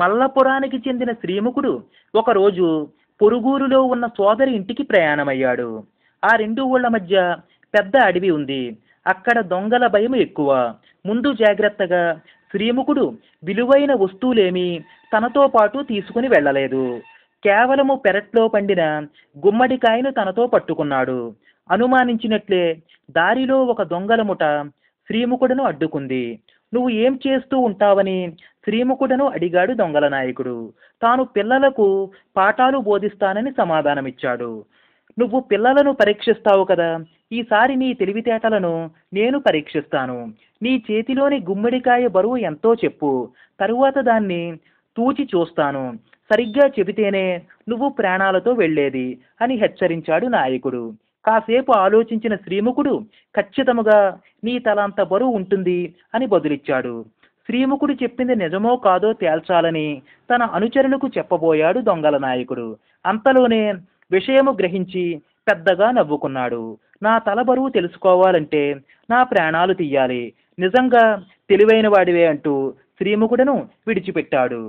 మల్లపురానికి చెందిన శ్రీముఖుడు ఒకరోజు పొరుగూరులో ఉన్న సోదరి ఇంటికి ప్రయాణమయ్యాడు ఆ రెండు ఊళ్ళ మధ్య పెద్ద అడవి ఉంది అక్కడ దొంగల భయం ఎక్కువ ముందు జాగ్రత్తగా శ్రీముఖుడు విలువైన వస్తువులేమీ తనతో పాటు తీసుకుని వెళ్ళలేదు కేవలము పెరట్లో పండిన గుమ్మడికాయను తనతో పట్టుకున్నాడు అనుమానించినట్లే దారిలో ఒక దొంగల ముఠ శ్రీముఖుడును అడ్డుకుంది నువ్వు ఏం చేస్తూ ఉంటావని శ్రీముఖుడను అడిగాడు దొంగల నాయకుడు తాను పిల్లలకు పాఠాలు బోధిస్తానని సమాధానమిచ్చాడు నువ్వు పిల్లలను పరీక్షిస్తావు కదా ఈసారి నీ తెలివితేటలను నేను పరీక్షిస్తాను నీ చేతిలోని గుమ్మడికాయ బరువు ఎంతో చెప్పు తరువాత దాన్ని తూచి చూస్తాను సరిగ్గా చెబితేనే నువ్వు ప్రాణాలతో వెళ్ళేది అని హెచ్చరించాడు నాయకుడు కాసేపు ఆలోచించిన శ్రీముఖుడు ఖచ్చితముగా నీ తలంత బరువు ఉంటుంది అని బదులిచ్చాడు శ్రీముఖుడు చెప్పింది నిజమో కాదో తేల్చాలని తన అనుచరులకు చెప్పబోయాడు దొంగల నాయకుడు అంతలోనే విషయము గ్రహించి పెద్దగా నవ్వుకున్నాడు నా తల బరువు తెలుసుకోవాలంటే నా ప్రాణాలు తీయాలి నిజంగా తెలివైన వాడివే అంటూ శ్రీముఖుడను విడిచిపెట్టాడు